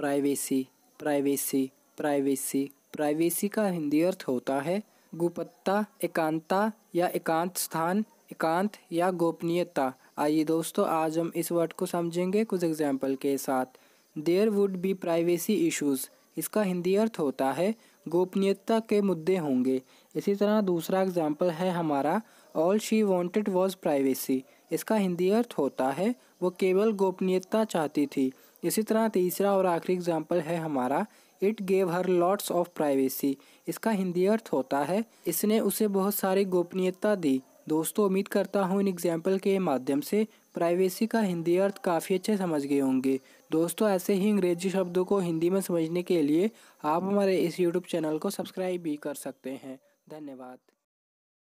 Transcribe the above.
privacy privacy privacy privacy का हिंदी अर्थ होता है गुपत्ता एकांता या एकांत स्थान एकांत या गोपनीयता आइए दोस्तों आज हम इस वर्ड को समझेंगे कुछ एग्जाम्पल के साथ there would be privacy issues इसका हिंदी अर्थ होता है गोपनीयता के मुद्दे होंगे इसी तरह दूसरा एग्जाम्पल है हमारा all she wanted was privacy इसका हिंदी अर्थ होता है वो केवल गोपनीयता चाहती थी इसी तरह तीसरा और आखिरी एग्जाम्पल है हमारा it gave her lots of privacy इसका हिंदी अर्थ होता है इसने उसे बहुत सारी गोपनीयता दी दोस्तों उम्मीद करता हूँ इन एग्जाम्पल के माध्यम से प्राइवेसी का हिंदी अर्थ काफ़ी अच्छे समझ गए होंगे दोस्तों ऐसे ही अंग्रेजी शब्दों को हिंदी में समझने के लिए आप हमारे इस यूट्यूब चैनल को सब्सक्राइब भी कर सकते हैं धन्यवाद